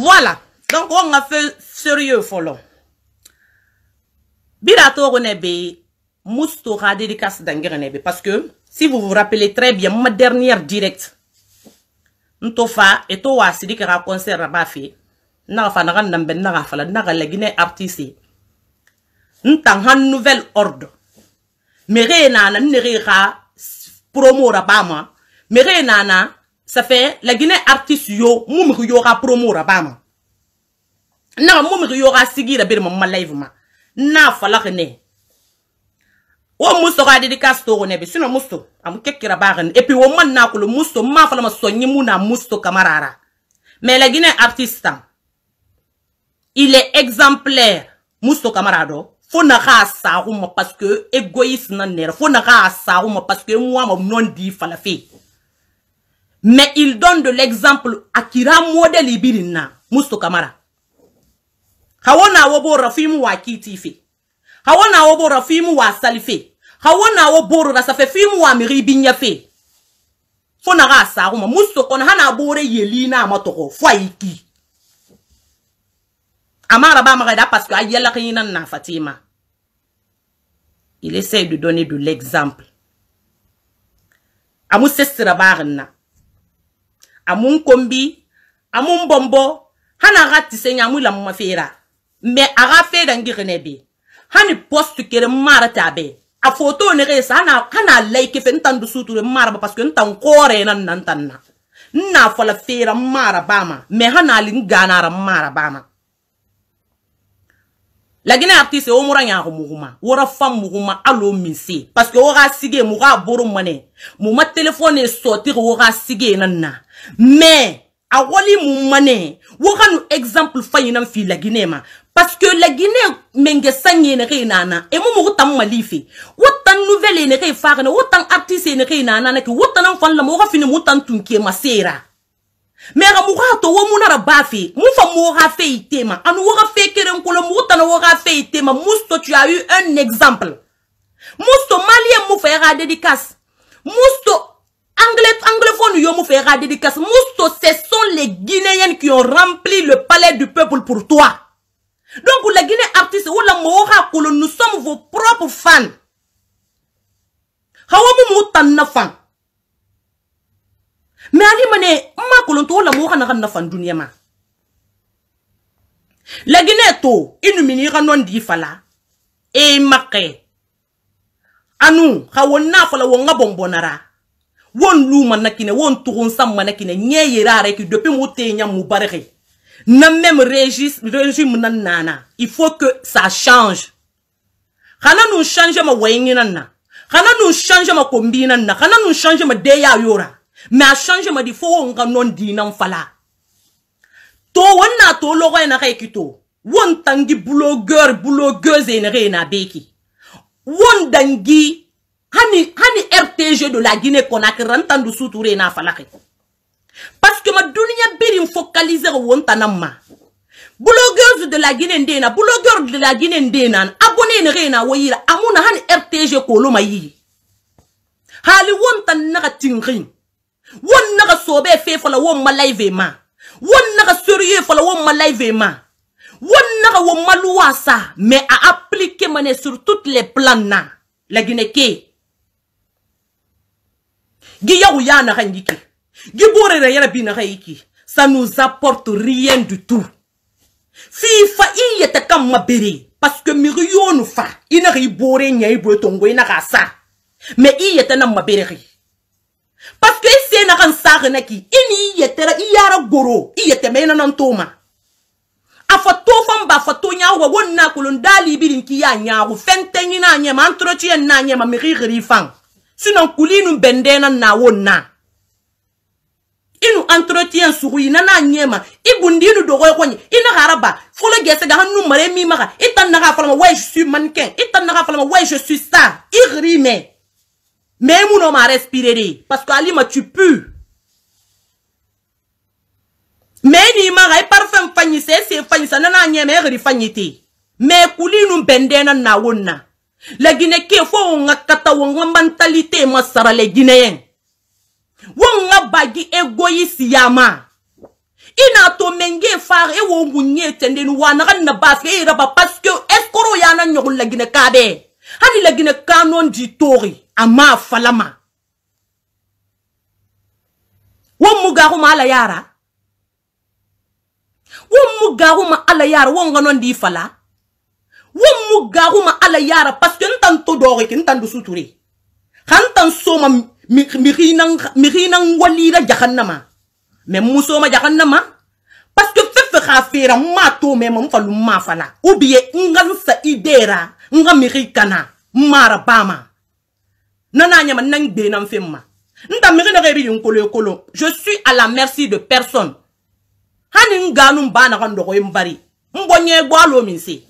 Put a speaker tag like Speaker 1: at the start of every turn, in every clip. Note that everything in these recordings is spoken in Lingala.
Speaker 1: Voilà. Donc, on a fait sérieux, follow. Birato Renebe, Moustoura dédicace d'Angerenebe. Parce que, si vous vous rappelez très bien, ma dernière directe, Ntofa, et toi, c'est dit que un concert à Bafé. Nafa, naga, Nous naga, fala, naga, la Guinée artiste. Ntan, un nouvel ordre. Mere, nana, nere, promo, rabama. Mere, nana, ça fait la guinée artiste yo mum ko yora promo ra bama na mum ko yora sigira bir mama live ma na fala ne wo muso ka dédicace to ne be sino muso am kekira bagan et puis wo man na ko le muso ma fala ma sogni mu na muso kamarara mais la guinée artiste il est exemplaire muso kamarado fo na ka saru ma parce que égoïste na nera fo na ka saru ma parce que moi ma non di fala fi mais il donne de l'exemple akira modèle ibirin na musto kamara hawona wo bora fimu wa kitife hawona wo bora fimu wa salife hawona wo boro da safe fimu wa miribinya fe fona ga sa kuma musto kon hana bore yeli na matoko fwaiki amara ba magada parce que ayela kina na fatima il essaie de donner de l'exemple amu sesira barna amu nkombi amu nbombo hana aga tisenya amu ila muma fera me aga fera ngi gene be hani post kere mara tabe a photo ne ge sa hana hana like fe ntan du suture mara ba parce que ntan kore nan nan tan na nna fala fera mara bama me hana li ngana mara bama lagina artiste wo mura ɲago muguma wora fa muguma alo min se parce que woga sige muga boro mane muma telefone e sotigi woga sige nan na mais a wali mun mane wo kanu exemple fa ɲinan fi laginɛ ma parce que laginɛ menge san ye ne kai nana e mu mu tan mali fe wo tan nouvelle ne kai fa kana wo tan artiste ne kai nana ne ki wo tan fan la mo ka fini mu tan tun ke ma sera me ga mu ga to wo mu nara ba fe mu fa mu ga fe itema anu ah, wo ga fe keren kolo mu tan wo ga fe itema musto tu as eu un exemple musto malien mu fa ga dédicace musto Anglophone Yomou dédicace. Mousto, ce sont les Guinéennes qui ont rempli le palais du peuple pour toi. Donc, la Guinée artiste ou la Moha nous sommes vos propres fans. tan na fan. Mais Ali mané, ma ou la Moha n'a fan d'unyama. La Guinée to, inuminira non di fala. Et eh, maké. Anu, na fala wonga bonbonara. won lu man nakine won tugun sam man nakine nye yera reki depuis mo te nya mubareke na même régis régime nan nana il faut que ça change kana nu change ma wayin nan na kana nu change ma kombi nan na kana nu change ma de ya yora mais a change ma di fo nga non di nan fala to wonna to logo ina kai kito won tangi blogueur blogueuse ina kai na beki won dangi hani hani rtg de la guinée conakry n tan dusu ture n'a falaki ko parce que ma duniɲa birin focaliser won tanan ma blogueuse de la guinée ndena blogueur de la guinée ndenan abonné nege na wo yira amuna hani rtg koloma yi hali won tan naga tinrin won naga sobe fe fala won ma live ma won naga sérieux fala won ma live ma won naga won ma loi ça mais a appliquer mané sur toutes les plans na la guinée ke gi yahu ya na hangi ki gi bore na yana bi na hangi ki ça nous apporte rien du tout fifa i yete kam mabere parce que miri yonu fa ina ri bore nya i bo tongo ina ka sa mais i yete na mabere ri parce que ise na kan sa na ki ini i yete ra i yara goro i yete me na nan toma afa tofan ba fa tonya wa wonna kulun dali birin ki ya nya wu fenten ina nya ma entretien na nya ma miri ri fang sinon nous bendena nawo na inu entretien entretient souri nana nyema ibundinu dogo yokonye ina haraba Foule gese ga hanu mare mi maga itan na fala ma ouais je suis mannequin itan na fala ma ouais je suis star igrime mais mou non m'a respiré parce que m'a tu pu mais ni m'a Et parfum fanyise c'est fanyisa na na nyema igri e fanyite mais kulinu bendena nawo na laginɛke fo o ka kata o ka mentalite ma sara laginɛyɛn wo ka bagi egoyisi yama ina to menge far e wo ngunye tendeni wa na na baske e raba parce eskoro ya na nyogol lagine kabe hani lagine kanon di tori ama falama wo mugaru ma ala yara wo mugaru ma ala yara wo nganon di fala wo garuma garu ma ala parce que ntan to dore ke ntan dusu ture kan tan so ma mi jahannama mais muso ma parce que fefe khafira ma to me fa lu ma fala ou bien sa idera nga mi marabama. mara bama nana nyama nan be nan femma nta mi rebi kolo je suis à la merci de personne hani nganu bana kan ko mbari e mbonye gwalo minsi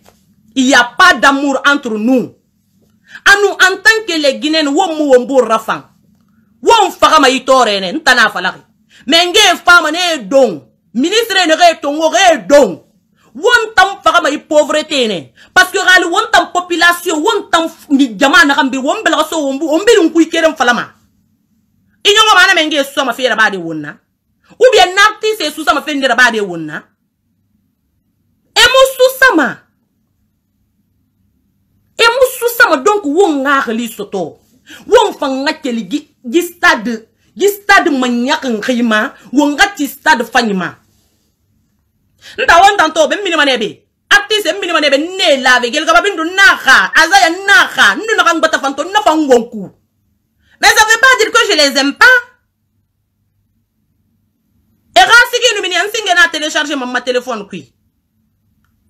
Speaker 1: Il n'y a pas d'amour entre nous. À nous, en tant que les Guinéens, nous sommes rafan. Nous sommes itorene, nous sommes falaki. Mais nous femme ne don. Ministre ne re tongo don. Wontam tam fagama i pauvreté Parce que ral won tam population, won tam jama na kambi, won bela so won bu, won bela nkui kerem falama. Inyongo mana menge so ma wonna. Ou bien nartiste sous ça ma fiera bade wonna. Emo sous ma susama donc wo ŋaaxali soto wo fanga keli gi gi stade gi stade ma ñakan xima wo ngati stade fañima nda wontanto ɓe minima nebe artiste minima nebe ne lave gel kaba naxa azaya naxa ndu naxa ngbata fanto nafa ngonku mais ça veut pas dire que je les aime pas era siginu mini nsinge na télécharger ma téléphone qui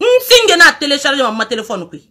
Speaker 1: nsinge na télécharger ma téléphone qui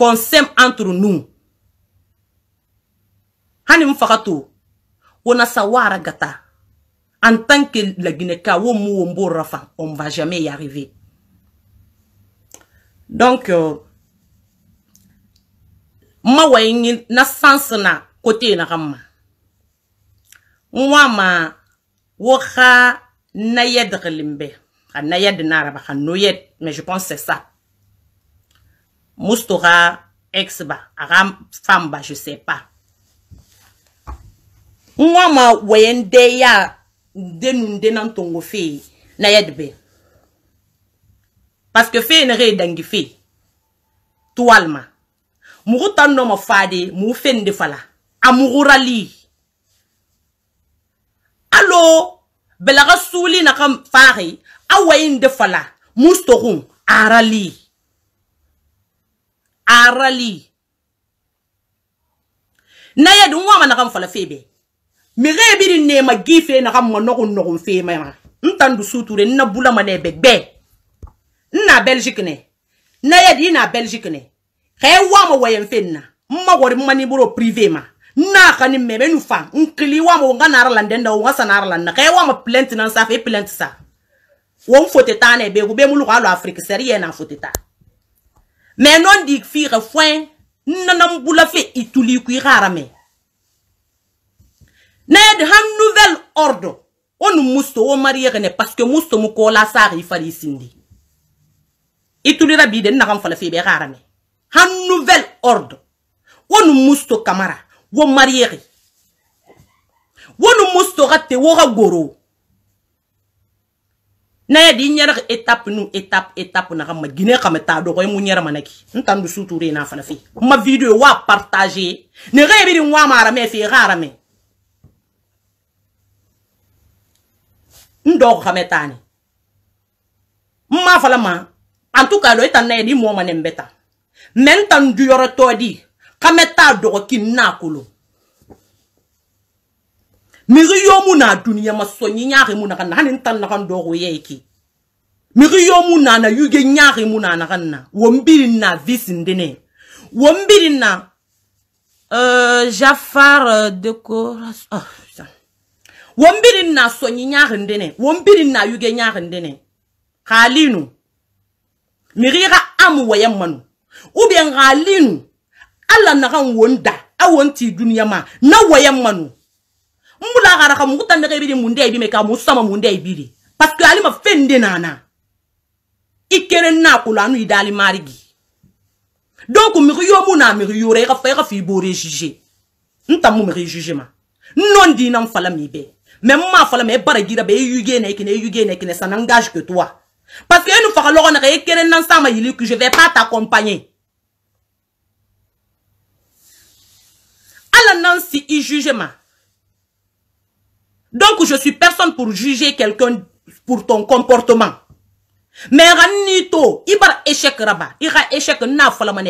Speaker 1: qu'on entre nous. Hani mfakato, sawara gata. En tant que la Guinée-Ka, on ne va jamais y arriver. Donc, euh, ma mawa na sans na kote na ramma. Moi, ma woka na yed limbe na yed na araba na yed mais je pense c'est ça musto ka ex ba a ka femme ba je sais pas n wa ma wɛyɛ n dɛ ya n den nu n den na n tongo fee na yɛ de bɛ parce que fee ne ka ye dangi fee tuwalima mugu tan nɔ ma faade mugu fen de fala a mugurali alo bɛlaka suuli na ka faage a wɛyi n de fala mustogun arali arali na ye dun wama nagam fala febe mire e biri nema gife nagam ma nogon nogon fema ma ntan du suture na bula mane begbe na belgique ne na ye di na belgique ne kay wama wayen fenna ma wori mani buro privé ma na kani mebe nu fa nkili wama wonga na arala ndenda wonga sana arala na kay wama plainte nan sa fe plainte sa won fote ta na be go be mulu ko alo afrique seri ye na fote ta me non di fire fwen nanam bula fe ituli ku rarame ned han nouvel ordo onu musto o mariye ne parce que musto mu ko la sari fali sindi ituli rabi de nakam fala fe be rarame han nouvel ordo wonu musto kamara wo mariye wonu musto gatte wo goro na ya di nyara étape nu étape étape na kama gine kama ta do ko mu nyara manaki ntandu suturi na fana fi ma video wa partager ne ga bi wa mara me fi gara me ndo ko kama tani ma fala ma en tout cas do itan na ya di mo ma nembeta men tan du yoro to di kama ta do ki na miri yomu na duniya maso nyi nyare mu na kan hanin tan na kan dogo yeki miri yomu na na yuge nyare mu na na kan na eh, ah, wombiri na visin dine wombiri na euh Jafar de koras oh wombiri na so nyi nyare dine wombiri na yuge nyare dine halinu miri ga amu wayan manu ubiyan halinu Allah na kan wonda awon ti duniya ma na wayan manu mbula gara ka mugu tandaka ibiri munde ibime ka musama munde ibiri que ali ma que nana ikere na ko lanu idali marigi donc mi yo mu na mi yo re ka fa bo nta mu mi juger ma non di nam fala mi be même ma fala me bara gira be yuge na ikine yuge na ikine ça n'engage que toi parce que nous fara loron ka ikere na sama yili que je vais pas t'accompagner ala nan si i juge donc je suis personne pour juger quelqu'un pour ton comportement mais Ranito to échec raba ira échec na folamane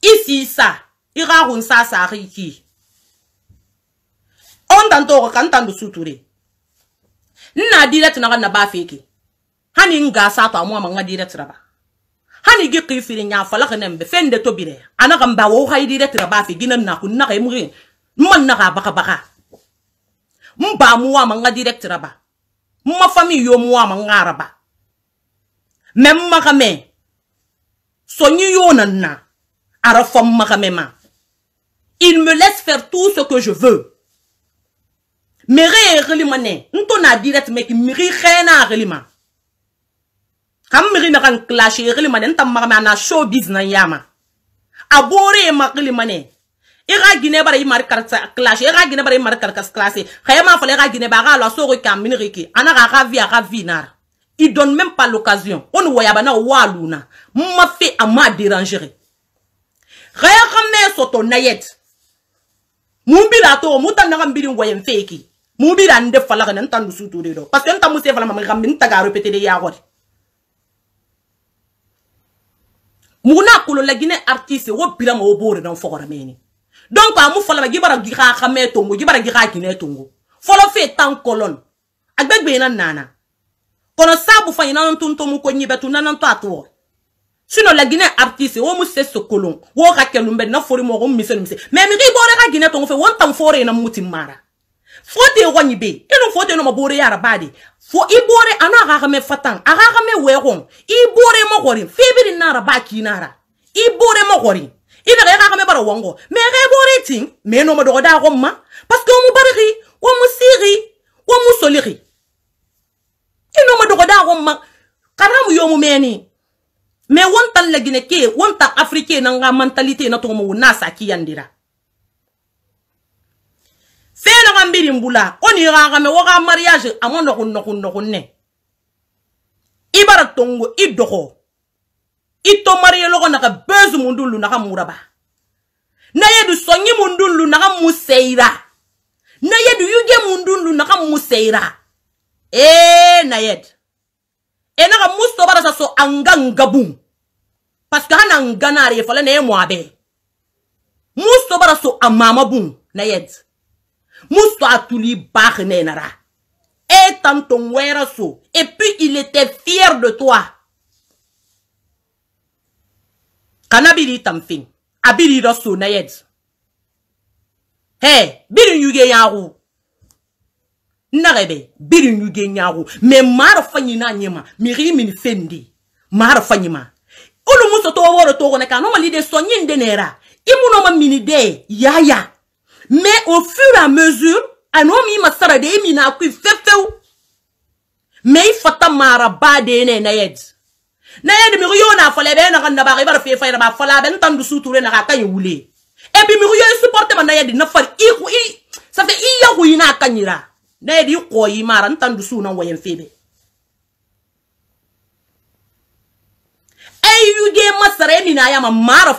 Speaker 1: Ici ça. si sa ira hun sa sa riki. on dan to kan de direct na na ba hani nga sa to amwa manga direct raba hani gi qifiri nya fala khanem fende to bire ana gamba wo hay direct raba fi. na kun na kay mu man na baka baka mba muwama nga direct raba mma fami yo muwama nga raba me mma kame so nyi yo nanna ara fo mma kame ma il me laisse faire tout ce que je veux mere ereli mane nto na direct meki miri khena ereli ma kam miri na kan clash ereli mane ntamma kame ana showbiz na yama abore e makili mane E ra gine bar yi mar kar klashe, e ra gine bar yi mar kar klashe, kaya man fwale e ra gine bar alwa sorwe kam minreke, anara ravi a ravi nar. I don men pa l okasyon, on woyaba nan walu na. Mw ma fe a ma deranjere. Kaya kame soto nayet, mw bi la to, mw tan nan ram bilin woyen fe e ki, mw bi la ndep falare nan tan mw sotou de do, pasi an tan mw se valama mwen ram bin taga repete de ya wot. Mw nan akolo la gine artise, wopi la mwen obore nan fwora meni. donc amu fɔlɔ bɛ gibara giga xamɛ tongo gibara giga kinɛ tongo fɔlɔ fɛ tan kɔlɔn agbɛgbɛ na nana kɔnɔ sabu fa ɲinan tun tɔmu ko ɲibɛ tun nanan to a tɔ sinon la guinée artiste wo mu se sokolon wo ka kɛlun bɛ na fori mɔgɔ mu misɛn misɛn mais mi k'i bɔra ka guinée tongo fɛ wo n tan fɔre na muti mara fote gonyi be eno fote no mabore yara bade fo ibore ana agagame fatan agagame wegon ibore mogorin febiri nara baki nara ibore mogorin i bɛ ka i ka kamɛ bara wɔngɔ mɛ ka i bɔra ten mɛ i nɔmɔ dɔgɔda kɔ ma parce que o mu bariki o mu sigi o mu soligi i nɔmɔ dɔgɔda kɔ ma kana mu yomu mɛni mɛ wɔn tan lagine ke wɔn tan afirike na nka mentalite na tɔgɔ ma wo n'a sa kiyan dira fɛn na ka mbiri bula o ni ka kamɛ o ka mariage a ma nɔgɔn nɔgɔn nɔgɔn nɛ i bara tɔngo i dɔgɔ i to mariye logo naga bezu mundu lu naga muraba na yedu sonyi mundu lu naga museira na yedu yuge mundu lu naga museira eh, e na yed e naga musto bara saso anga ngabu parce que hana nganare ye fala na ye mwabe musto bara so amama bu na yed musto atuli bakh ne nara et tanton wera so et puis il était fier de toi kana biri tamfin a biri da so na yed he birin yuge yawo nagebe birin yuge yawo me mara fanyi na nyema mi ri min fendi mara fanyi ma ulu muso to woro to ka kan normally de sonyi de nera imuno ma mini de ya mais au fur et à mesure ano mi masara de mi na ku fefew mais fata mara ba de ne na yed na ye nimiri yo na fola be na kan na ba ibar fe fa ba fola ben tan du suture na ka ye wule e bi mi e supporte man na ye di na fari i ku i sa fe i ya ku ina kanyira na ye di ko yi mara tan du su na wayen febe e yu ge masare ni na ya ma mara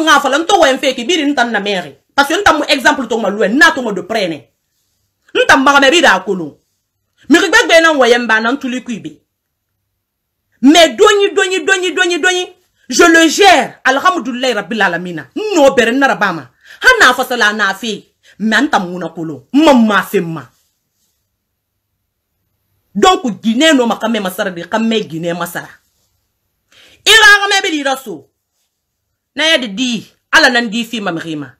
Speaker 1: nga fa lan to wayen fe ki biri tan na mere parce que tan mo exemple to ma na to mo de prene ntan ma me bi da miri gbegbe na woyem ba na ntuliku ibe mais donyi donyi donyi donyi donyi je le gère alhamdulillahi rabbil alamina no bere na rabama hana fasala na afi mais anta muna kolo mamma femma donc guinée no makame masara de kame guinée masara ira kame bi dira so na ya di ala nan di fi mamrima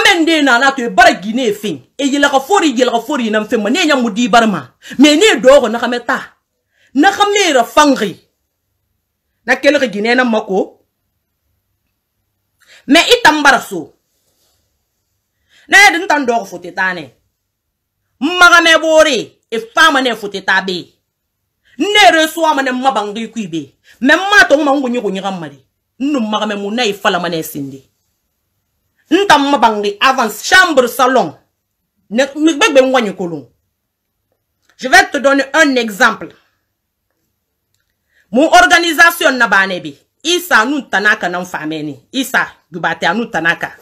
Speaker 1: kambe na na to bara gine fin e yila ko fori yila ko fori nan fin mane nya mudi barma me ne dogo na kameta na khamira fangi na kel ko gine na mako me itam e barso na ya din tan dogo fote tane maga me bore e fama ne fote tabe ne ma mane mabangi kuibe me ma to e ma ngunyi kunyi kamari nnu maga me munai fala mane sindi ntamma bangri avance chambre salon ne gbegbe ngwanyi kolon je vais te donner un exemple mon organisation na bane bi isa nu tanaka nan fameni isa gubate anu tanaka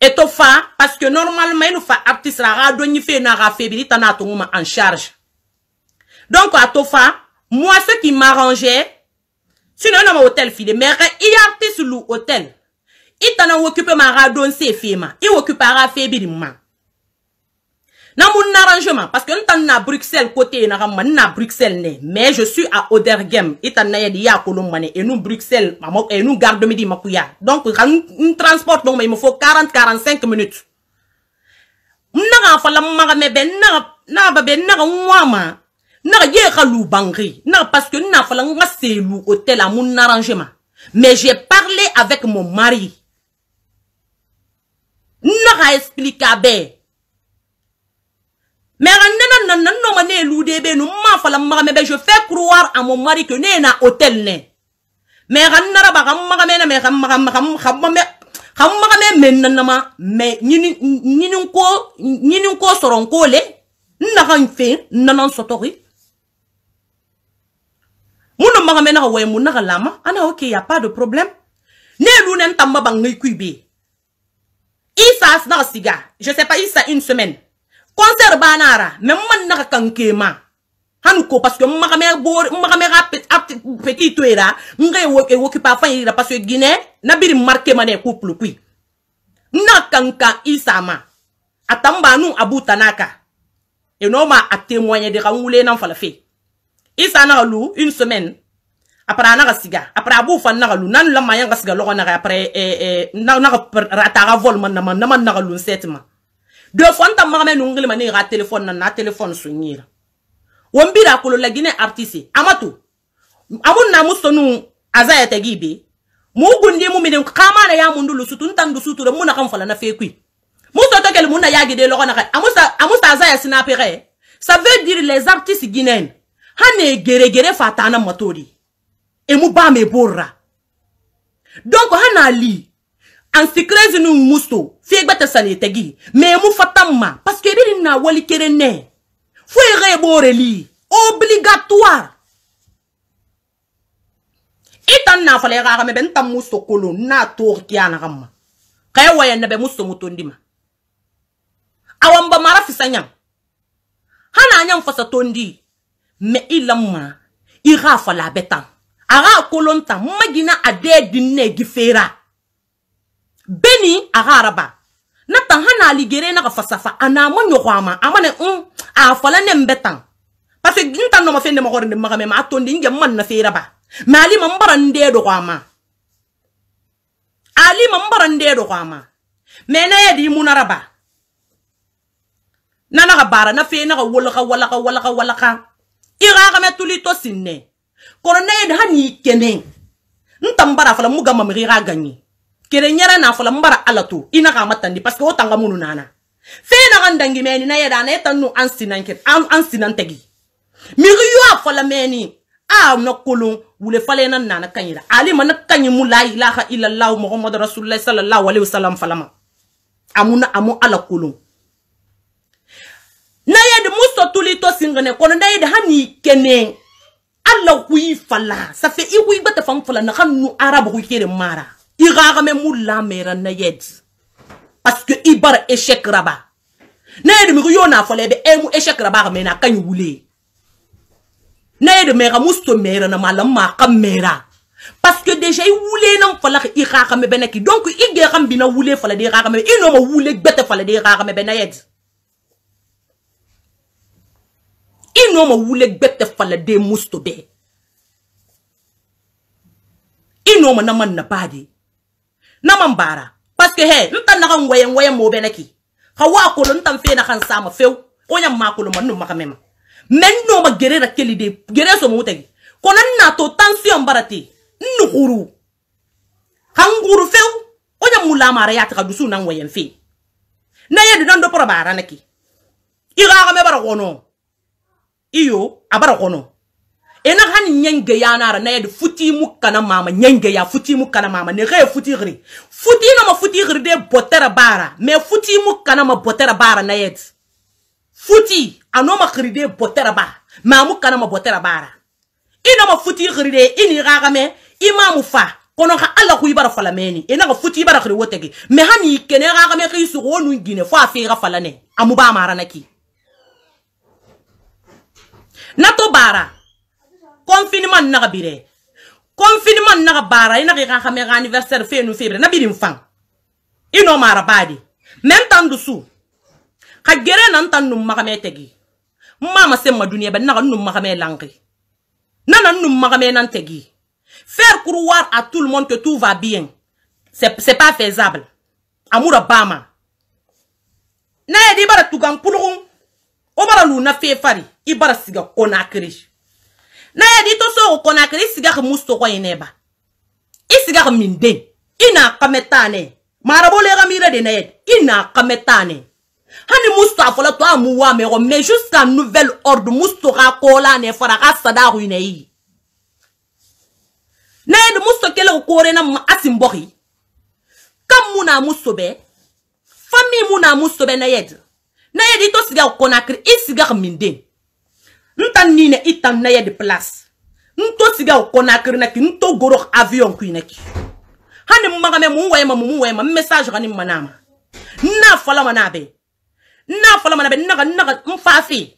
Speaker 1: eto fa parce que normalement inu fa aptisra ra donyi fe na ra febili tanato nguma en charge donc à tofa moi ce qui m'arrangeait sinon on a hôtel fille mais il y a artiste loup hôtel itana wokupe occupe don se fe ma i wokupara febiri ma na arrangement parce que ntan na bruxelles côté na ma na bruxelles ne mais je suis à odergem itana t'en a ya kolum mane et nous bruxelles ma et nous garde midi makuya donc un transport donc il me faut 40 45 minutes naga fala maga me ben na babe naga nwama na ye kalu bangri Non parce que na fala nga hôtel à mon arrangement mais j'ai parlé avec mon mari Naka pas expliqué mais xa nena ne fala je fais croire à mon mari que ne na hôtel ne mais en naraba xa maxame na mais mais mais soronko le n naxan fe nous sommes ok y a pas de problème ne isa suna siga je sais pas isa une semaine concert banara mais suis naka ma Hanouko, parce que ma ma mère petit tuera, ngay woke woke pa fan il parce que guinée na biri marqué mon couple kanka isama. atamba nu abu tanaka et non ma a témoigné de rawule nan fala fe Isana lu une semaine après ana ka siga après a b'o fa naga lu nanu la mayan ka siga lɔgɔ naga après eh, eh, naga rata ka vol man nama nama naga lu set ma deux fois nta maga me nu ngilima ne ka téléphone na na téléphone su nyira won bira kolo la gine artiste amatu amun na musonu azaya tagibe mu gundi mu minen kama na ya mundu lu sutun tan du sutura mu na kan fala na fekui mu to to kel mu na yagi de lɔgɔ naga amusa amusa azaya sinapere ça veut dire les artistes guinéens hane gere gere fatana matori emubama eborra donc ha na-ali ansikrezinu muso fie gbatesana ete gị ma emufata mma paske ebiri na awalikere nne fụ ere egboreli obligatoire ita nna fala ya ga be nta muso kolo na tor ki ana gamma ka ya waya nabe muso muto ndima awan ba mara fisanyam hana anyam fasa tondi me ilamma ira fala betan ara kolonta magina ade dinne gifera beni ara araba na tan hana aligere na fasafa ana mo nyoko ama amane un a fala ne mbetan parce que ntan no ma fende ma gorende magame ma atondi nge man na fera ba mali ma mbarande do ama ali ma mbarande do ama mena ya di munaraba na na bara na fe na wala wala wala wala ira ga metuli to sinne kono na yeda hani kene ntambara fala muga mamri ga ganyi kere nyara na fala mbara alatu ina ga matandi parce que o tanga munu nana fe na ga ndangi meni na yeda na etanu ansinan ket an ansinan tegi miri yo fala meni a na kolon wule fala na nana kanyira ali man kanyi mu la ilaha illa allah muhammadur rasulullah sallallahu alaihi wasallam falama amuna amu ala kolon na yeda musto tuli to singane kono na yeda hani kene Allah kui fala ça fait i kui bata fam fala na kanu arab kui kere mara i gaga me mulla mera na yed parce que i bar échec raba na yed mi yo na fala be emu échec raba me na kan wule na yed me ga musto mera na malam ma kam mera parce que déjà i wule nam fala i gaga me benaki donc i gaga bina wule fala de gaga me i no ma wule bata fala de gaga me benayed ma wule gbete falade musto de ino ma naman na padi na bara paske he nta na kan waye waye mo be naki hawa ko nta fe na kan sama few onya ma ko man no maka mema men no ma gere ra keli de gere so mo tagi ko nan na to tension barati nukuru hanguru few onya mula mara ya ta dusu nan wayen fe na yedu don do para bara naki ira ga me bara wono iyo abara kono ena han nyenge yanara na yede futi mukana mama nyenge ya futi mukana mama ne re futi gri futi no ma futi gri de botara bara me futi mukana ma botara bara na yede futi ano ma gri de botara ba ma mukana ma botara bara ina ma futi gri de ini gaga me imamu fa kono ga ala go ibara fala meni ena ga futi ibara gri wotege me ha ni kene gaga me ga isu go nu ngine fa fe ga fala ne amu ba mara na ki nato bara confinement naga bire confinement naga bara ina ga xame ga anniversaire fe no febre na birim fang ino mara badi même tan dusu ka gere nan tan num magame tegi mama semma duniya ben naga num magame langi nana num magame nan tegi faire croire à tout le monde que tout va bien c'est pas faisable amura bama na yedi bara tugan pulgun o bara luna fefari i bara siga konakiri na ya di to so konakiri siga ka musto ko ineba i siga ka minden ina kametane marabo le gamira de nayed ina kametane hani musto afola to amu wa me ko mais jusqu'à nouvelle ordre musto ka kola ne fara ka sadaru ne yi na ya musto kele ko kore na asimboki kam muna musto be fami muna musto be nayed naye di to siga konakiri i siga minden nta nine i tan naye di place nto siga konakiri naki nto goro avion kui naki hani magame mu wayma mu wayma message gani manama na fala manabe na fala manabe naga naga mfafi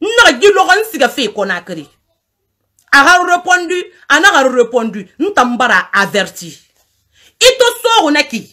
Speaker 1: naga gilo kan siga fe konakiri aga répondu anaga répondu nta mbara averti ito sogo naki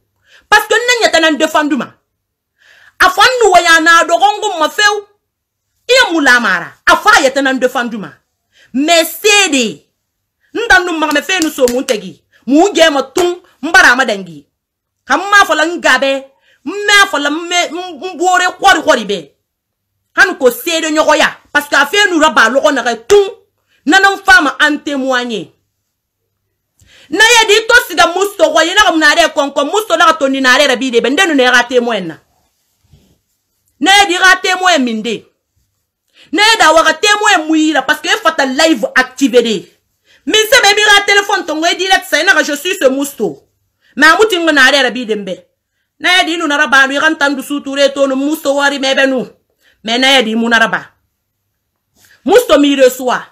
Speaker 1: parce que ne ɲɛtɛ na n defanduma a fa n nuwaya na a dɔgɔnkun ma fewu i ye mun lamara a fa a yɛtɛ na n defanduma mɛ see de n dan nu magamɛ fɛn nu so mun tɛgi mun jɛma tun n bara a ma dangi ka n ma fɔla n gabɛ n mɛ fɔla n bore kɔri kɔri bɛ hali ko seede ɲɔgɔnya parce que a fɛn nu ra ba lɔgɔ naga tun nana n fa ma an tɛ mu an ye na ye di to siga muso ko ye na ka mun are konko muso na ka to ni na are bi de be ndenu ne ga témoin na na ye di ga témoin min de na ye da wa ga témoin mu yira parce que e fata live activé de min se be bi ga téléphone to ngoy e direct sa e na ka je suis ce muso ma muti ngo na are bi de be na ye di nu na raba nu ga ntandu su ture to no muso wari mebe nu me na ye di mu na raba muso mi reçoit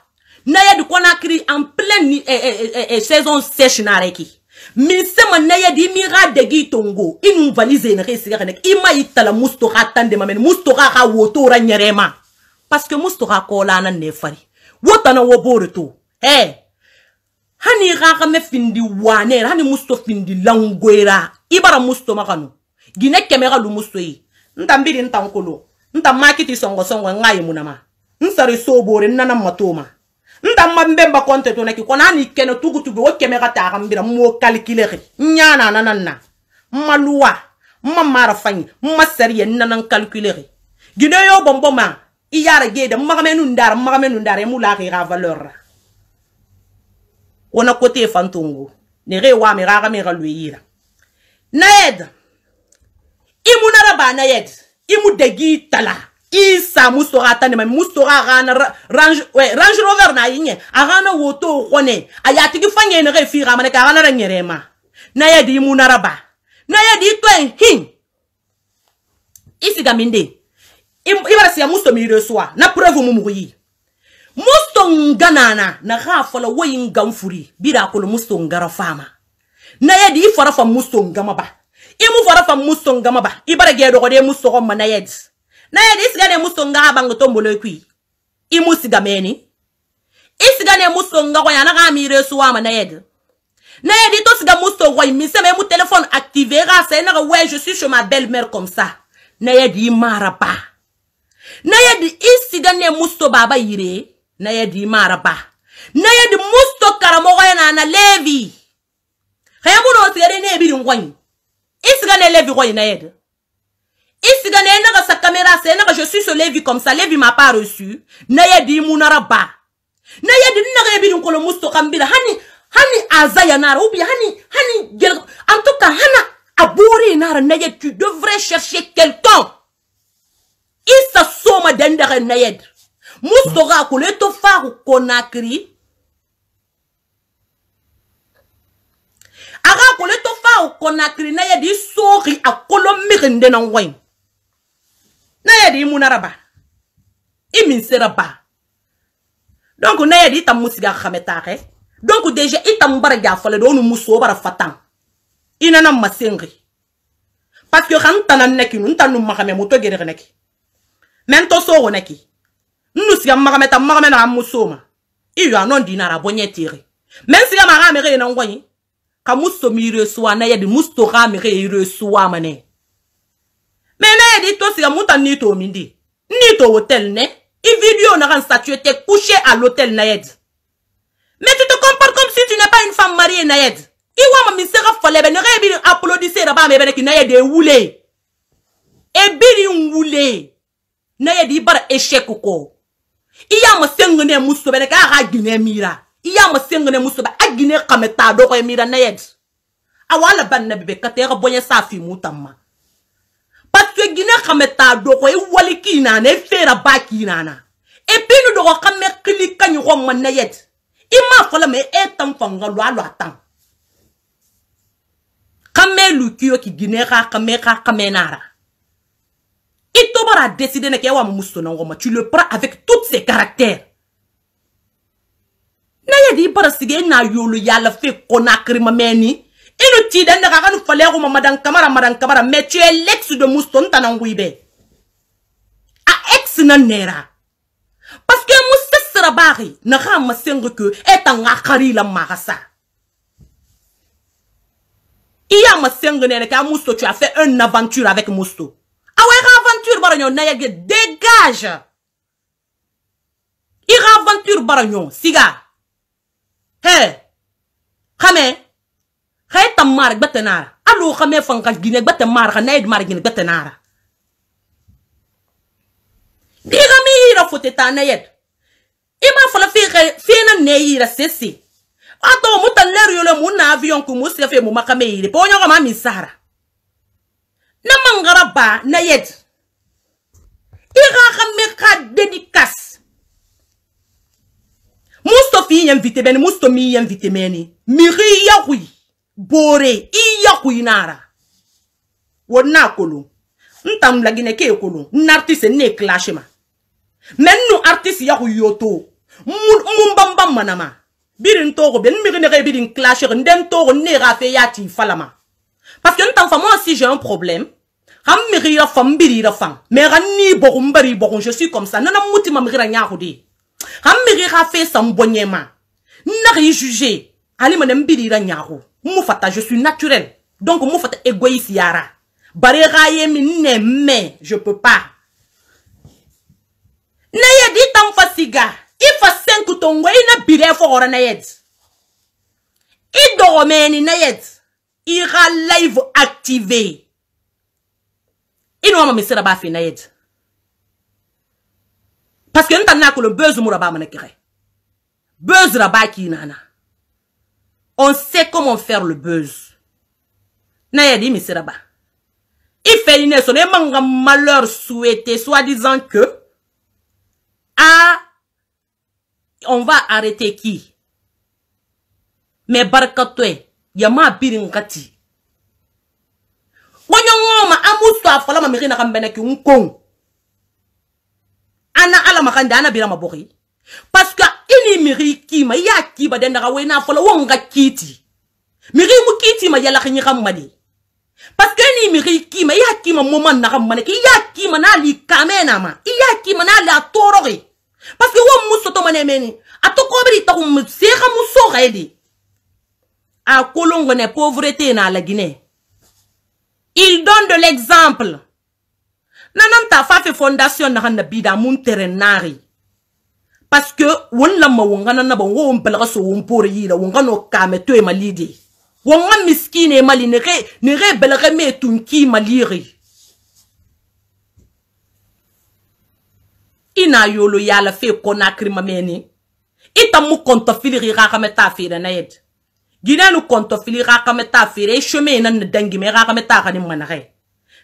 Speaker 1: ne ye di konakiri en pleine eh eh, eh, eh, eh, saison sèche na reki misema ne ye di i min ka degi i tongo i nun valise nege i siga ka nege i ma i tala musu to ka tan dema mene musu to ka ka woto ra ɲɛrɛ ma parce que musu to ka kɔlana ne fari wo tana wo b'o de to hey. Eh? hani i ka kamɛ findi wanɛra hani musu to findi langoyera i bara musu to ma ka nu gine kɛmɛ ka lu musu to ye n ta n biri n ta n kolo n ta maaki ti sɔngɔsɔngɔ n ka ye mun na ma n sari so boore n nana ma to ma nda ma mbe mba konte to naki kona ni kene tugu tugu wo keme kata gambira mo calculere nyana nana na maluwa ma mara fanyi ma sariye nana calculere gine yo bombo ma iyara gede magamenu ndara magamenu ndara mu la ga valeur wona kote fantungu ne re wa me ga me ga luyira naed imunara ba naed imu degi tala isa musora atanema musora agana range, we, range rover na yinye agana woto okone ayatigi fanyene ge fira mane ka agana ranyerema na ye di munaraba na ye di twen hin isiga minde ibara siya muso mi reswa na preuve mu muguyi muso nganana na ga fola wo yinga mfuri bira akolo muso ngara fama na ye di fara fa muso ngama ba imu fara fa muso ngama ba ibara ge dogo de muso ko mana ye di naye isigane musonga abango tombolo ekwi imusigameni isigane musonga kwa yana kami resu wama nayed nayed tosiga musonga imise me mu telefone activé ga e sa e na ouais je suis chez ma belle-mère comme ça nayed imara ba nayed isigane muso baba yire nayed imara ba nayed muso karamogo yana na levi khayamuno osigane ne ebiri ngwanyi isigane levi ngwanyi nayed isigane enaka sa caméra se enaka je suis so levi comme ça levi m'a pas reçu nayedi munara ba nayedi ninaga yebini nkolo mustoka mbira hani hani aza yanara ou bien hani hani gel en tout cas hana abori nara nayed tu devrais chercher quelqu'un isa soma dendere nayed mustoka kule to faru konakri aga kule to faru konakri nayedi sori akolo mirinde na wayne ne ye de i munara ba i min sera ba donc ne ye de i tamu sigi a xame taxe donc déjà i tamu bara jafale do onu muso bara fatan i nana masengri parce que xa n tana neki nu n tan nu maxame muto gerexi neki me n to soxo neki n nu siga maxame ta maxame naxa muso ma i yo a non dinara bo ɲe tixi me n siga maxa mexe yenan xoyi xa muso mi resuwa na yedi muso xa mexe i resuwa ma ne meme yedi tosika muta nito mindi nito hotel ne ivideo na kan statue te couché à l'hôtel na yedi mais tu te comportes comme si tu n'es pas une femme mariée na yedi iwama misera falebe ne rebi applaudisse ra ba mebene ki na yedi ewule ebiri nwule na yedi ibara échec ko iya masengene musobene ka ga gine mira iya masengene musobe a gine kame ta dogo mira na yedi awala ban na bebe ka te ga bonya safi mutamma paseke gine kame t'a dɔgɔ i e wali k'i nana i e fera ba e k'i nana et puis ni dɔgɔ kame kili ka ɲɔgɔn ma nayɛti i m'a fɔ la mɛ e tan fanga lo alo a tan kame lukiyo ki gine ka kame ka kame nara i tobara décider ne kɛ wa muso na ngoma tu le prends avec toutes ses caractères na yɛ de i bara sigi e n'a yolo yala fe kɔnakiri ma mɛni n'a tiden nous kanu au madame camara Madame camara mais tu es l'ex de Mouston Tananguibe a ex nan nera parce que Mouston barré na ma sengu que est en akari la marasa a ma sengu nene que Mousto tu as fait une aventure avec Mousto ouais, aventure baranyo na Il dégage a aventure baragnon, siga hey Kame, خاي تام مارك بتنارا الو خامي فانكاج غينيك بتمارك نايد مارك غينيك بتنارا ديغامي يرا فوتي تا نايد ايما فلا في خي فينا ني يرا سيسي اتو متنر يولا مو نافيون كو موسيا في مو ماكامي يلي بو نيوغا مامي سارا نمانغرابا نايد ايغا خامي خا ديديكاس موستو في ينفيتي بن موستو مي ينفيتي ميني ميري ياوي Bore, yi yaku yinara. Ou na konou. Mta mblagine ke yon konou. Nartise ne klashe ma. Men nou artise yaku yoto. Moun mbambam man ama. Birin toro ben, miri negay birin klashe, nden toro nega fe yati falama. Pafi yon tanfa, mwansi jen yon problem. Ham miri refan, miri refan. Meran ni boron, bari boron. Je suy kom sa. Nanan mouti mam miri renyarou de. Ham miri refe san bwanyema. Nare yi juje. Ali manen miri renyarou. Moufata, je suis naturel. Donc Moufata égoïste yara. Bareraye mine, mais je peux pas. Naye dit tam fasiga. Ifa senku n'a ina bire fora nayed. Idoromeni nayed. Ira live activé. Ino ma misera ba fi nayed. Parce que nous avons le buzz mouraba manekere. Buzz raba ki nana. On sait comment faire le buzz. Nayadi Miseraba. Il fait une son manga malheur souhaité, soi-disant que, ah, on va arrêter qui? Mais barkatwe, yama biringati. ma amusta, fala ma mirina kambeneki, un kong. la ala makanda, la birama bori. Parce que, ye miri kima ya kiba den daga wena fola wonga kiti miri mu kiti ma yala khinyi gamade parce que ni miri kima ya kima moman na gamane ki ya kima na li kamena ma ya kima na la torore parce que wo muso to mane meni atoko bri to mu sega muso gaide a kolongo ne pauvreté na la guinée il donne de l'exemple nanan ta fafe fondation na handa bida mun terrenari paske won lamma wongana na bon won pelaga so won pore yila wongano kame e malidi wonga miskine e mali nere nere me tunki e maliri ina yolo yala fe konakri mameni ita mu konto filiri raka fira na yed ginanu konto filiri raka fira e chemin nan dangi me ra meta manare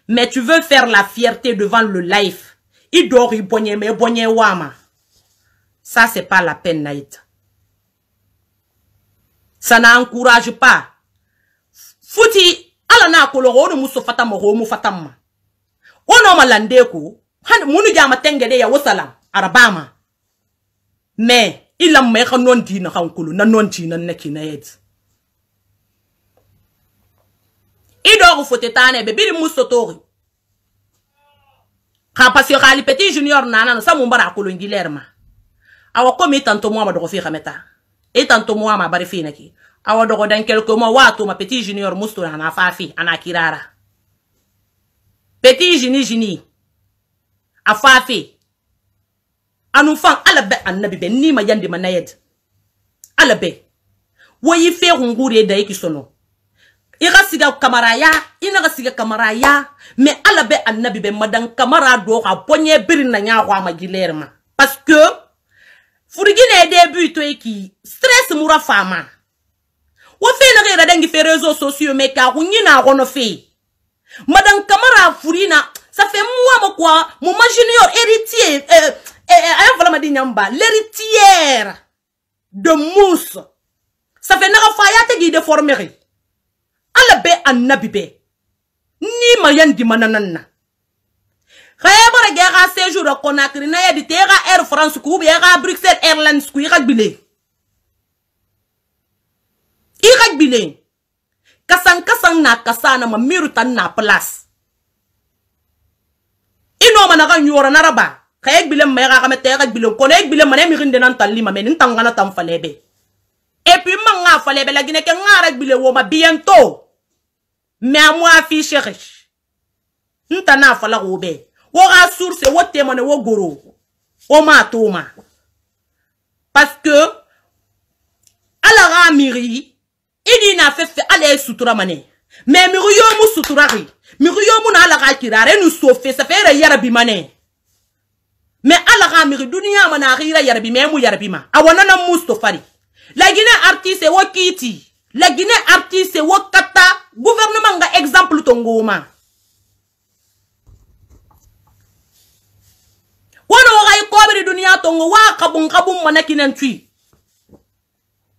Speaker 1: mais tu veux faire la fierté devant le life idori bonye me bonye wama Ça, c'est pas la peine, Naït. Ça n'encourage pas. Fouti, ala na koloro ono muso fata mo homu fata ma. Ono malande ko, han munu jama tengede ya wasalam arabama. Mais ila mai ka non di na kan kulu na non di na naki na yed. Ido ko fote tane be biri muso tori. Ka pasio kali petit junior nana na sa mumbara kulu ngilerma. awa komi i tanto mo ama dogo fi xameta i tanto mo ama bari fi naki awa dogo dan quelque mo wa tuma petit junior mustona ana fa fi ana kirara petit jini jini a fa fi anu fan ala bɛ annabi bɛ ni ma yandi ma nayed ala bɛ woyi fe hunguri da yiki sono i ka siga kamaraya i na ka siga kamaraya mɛ ala bɛ annabi bɛ madan kamara dɔ ka bɔɲɛ biri na ɲa hɔ a ma jilɛr ma parce que furigine edebu to eki stress mura fama wo fe na gira dangi fe rezo sosio meka kunyi na gono fe madan kamara furina ça fait moi mo quoi mon junior héritier euh, euh, ayo vala madi nyamba l'héritière de mousse ça fait naga faya te gi de formeri ala be annabi be ni ma yandi manananna ka ye bore ke ga séjour conakry na yedi te ga air france ku be ga bruxelles airlines ku ga gbile i ga gbile kasan kasan na kasana ma miru tan na place ino mana ga nyora na raba ka ye gbile ma ga ga me te ga gbile ko ne gbile ma ne mi rinde nan tan lima me nin tan gana tan falebe et puis ma nga falebe la gine ke ngara gbile wo ma bientôt mais moi affiche riche nta na fala go be wo source wo témoigné wo goro o ma to parce que ala la miri idi na fefe ala sutura mane mais miri yo mu sutura ki na ala kira yarabi mais ala la miri duniya mana a ka yarabi mais mu yarabi ma a ah, wanana mu la guinée artiste wo kiti guiné artiste wo kata gouvernement nga exemple to ngoma wani waka yi kobiri dunia tongo wa kabun kabun mana kinan tui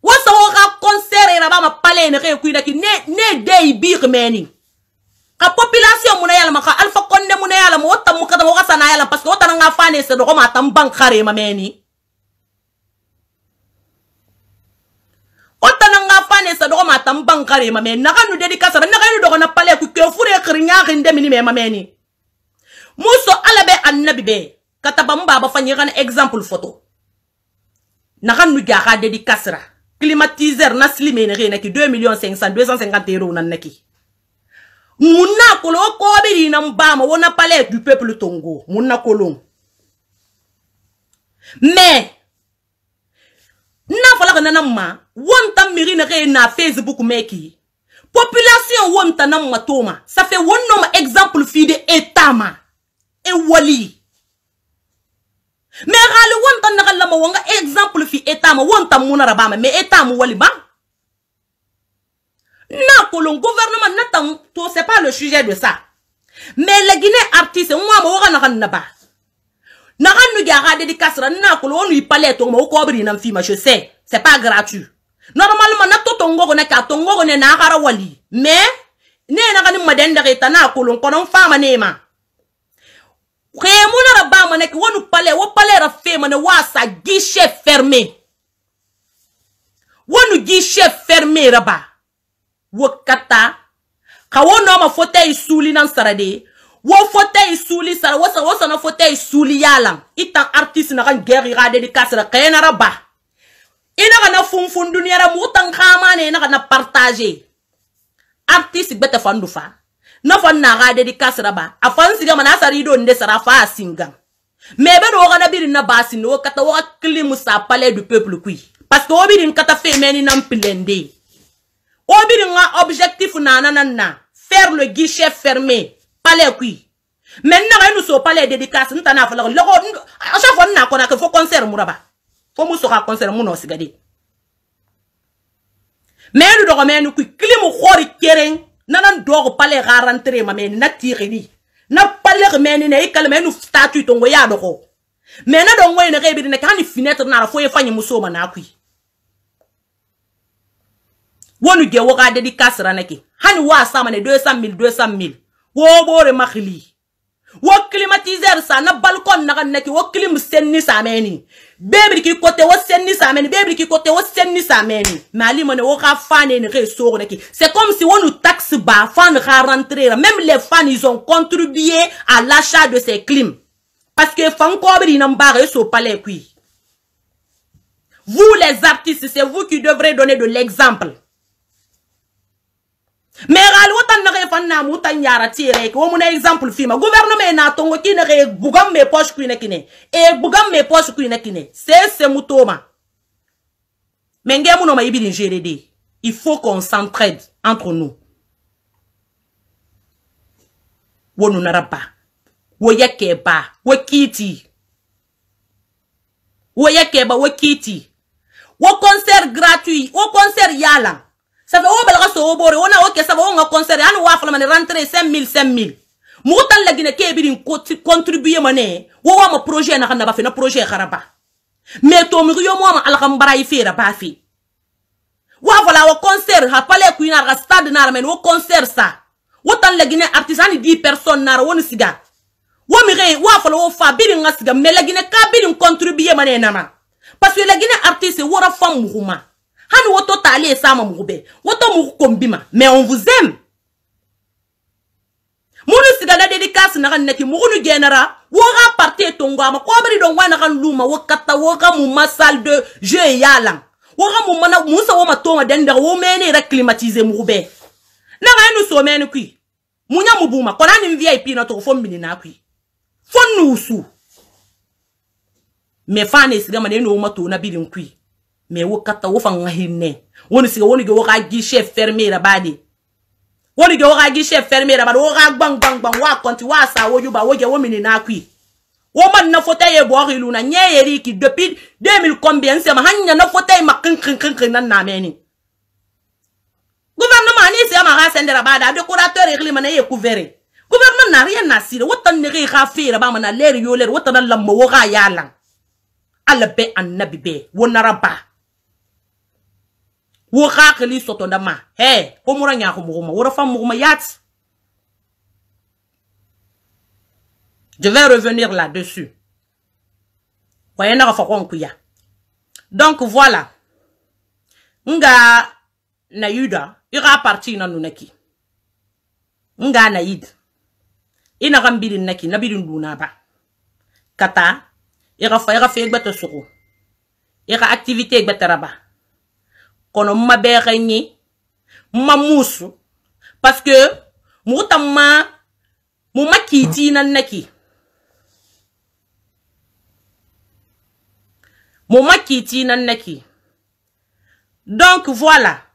Speaker 1: wasa waka konsere raba ma pale ne kai ne ne day bi meni ka population muna yala ka alfa konde muna yala mo otta mukata mo kasa na yala paske nga fane se dogo mata bank kare ma meni otta nga fane se dogo mata bank khare ma meni naka nu kasa naka nu dogo na pale ku ke fure nya khinde mini me ma meni muso alabe annabi be kata bamu ba bafanya kana example photo na kanu gara dedicacera climatizer na slimene rena e ki 2 millions 500 250 euros nan neki munna kolo kobiri na mbama wona palais du peuple tongo munna kolon mais n'a fɔla ka nana ma wonta miri na ke e na facebook meki population wonta na ma toma ça fait wonno ma exemple fi de état ma e wali me gali wonta nagalama wanga exemple fi etama wonta munara bama me etama wali ba na kolon gouvernement nata to c'est pas le sujet de ça mais le guinée artiste moi mo waga nagal na ba nagal nu gara dédicace ra na kolon onu ipale to mo ko bri nan fi ma je sais c'est pas gratuit normalement na to tongo ne ka tongo ne na gara wali mais ne na ga ni madenda ga ta na kolon konon fama ne ma Khemuna raba manek wonu pale wo pale rafe mane sa guichet fermé. Wonu guichet fermé raba. Wakata kawono ma fauteuil souli nan sarade. Wo fauteuil souli sara ou wasa na fauteuil souli yalan. Itan artiste na kan guerre ira dédicace la khena raba. Ina kana funfun ra moutan khamane ina kana partager. Artiste bete fandufa. na fɔ naga de di kasira ba a fɔ n siga ma n'a sara i don de sara fa a sin kan mɛ i bɛ don wagana biri na ba sin o ka taa waga kili musa palais du peuple kui parce que o biri n ka taa fɛn mɛ ni na n pilen de o biri n ka objectif naana na na faire le guichet fermé palais kui mɛ n naga i nuso palais de di kasi n ta n'a fɔ lɔgɔ lɔgɔ a chaque fois n na kɔnɔ a kɛ fo concert muraba fo mu sɔgɔ a concert mu n'o siga de mɛ n dɔgɔ mɛ n kui kili mu kɔri keren. nana ndogo pale ga rantere ma me na tireni na pale ga mene ne ikale e menu statue to ngo ya dogo me na dongo ne ga ibiri ne ka ni finetre na ra fo ye fanyi musoma na akwi wonu ge wo ga de di kasra na ke hani wa sama ne 200 mil 200 mil wo bore makhli wo climatizer sa na balkon na ga ne ke wo clim senni sa meni bebri ki kote wo senni sameni bebri ki kote wo senni sameni mali mon wo ka fan en re neki c'est comme si on nous taxe ba fan ka rentrer même les fans ils ont contribué à l'achat de ces clim parce que fan ko n'a pas bare so palais qui. vous les artistes c'est vous qui devrez donner de l'exemple mexali wo tan naxe fan namu wo tan yara tiereke wo muna exemple fima gouvernement na tongo kine xe e bugam me poche kuine kine e bugam me poche kuine kine sese mu toma me nge munoma yibidin gere de il faut qu'on s'entraide entre nous wo nunara ba wo yeke ba wo kiti wo yeke ba wo kiti wo concert gratuit wo concert yalan ça fait o balaga sowo bore wona o kesa wo nga concert ani wa fala mane rentré 5000 5000 mugu tan lagine ke birin contribuer mane wo wa ma projet na kana ba fe na projet kharaba mais to mi yo mo ma alakam baray fe ra ba fe wa fala wo concert ha pale ku ina ra stade na men wo concert sa wo tan lagine artisan 10 personnes na woni siga wo oh, mi re wa fala wo fa birin nga siga mais lagine ka birin contribuer mane na ma parce que lagine artiste wo ra fam muhuma hani woto tali esama mugube woto mukukombima mais on vous aime munu sigana dédicace naxa naki mugunu genara woxa partie tongama kobari don wanaxan luma wo katta woxa muma salle de jeu yalan woxa mumana musa woma tonga dendaxa wo mene ira climatise mugube naxayenu someni kui munya mubuma konanin vip na togo fo mbinina kui fo nusu mais fane sigama nenu woma tona birin kui Me wo kata wo fanga hinne. Woni ni siga wo ge wo ka guichet fermé ra badi. Woni ge wo ka guichet fermé ra badi wo ka gbang gbang gbang wa konti wa sa wo juba wo jɛ wo mini n'a kwi. wo man na fota ye bɔ rilu na nyɛ yeri ki depuis 2000 combien se ma hanya na fotay ma kin kin kin kin nan na mɛ ni gouvernement ni se ma ka sɛnde ra ba de a décorateur ekli ma na ye couvert gouvernement na rien na sire wo tan ne ge ka fere ba ma na ler yo ler wo tan la mo wo ga ya lan ala bɛ annabi bɛ wo ba. wo xaakali sotonda ma he wo mura ñaaxu muguma wora fam je vais revenir là-dessus wayena fa konkuya donc voilà nga na yuda ira parti na nuneki nga na yid ina gambirin naki na ba kata ira fa ira fe gbata suku ira activité gbata raba kono parce que Mutama, mu makiti nan naki mu makiti nan naki donc voilà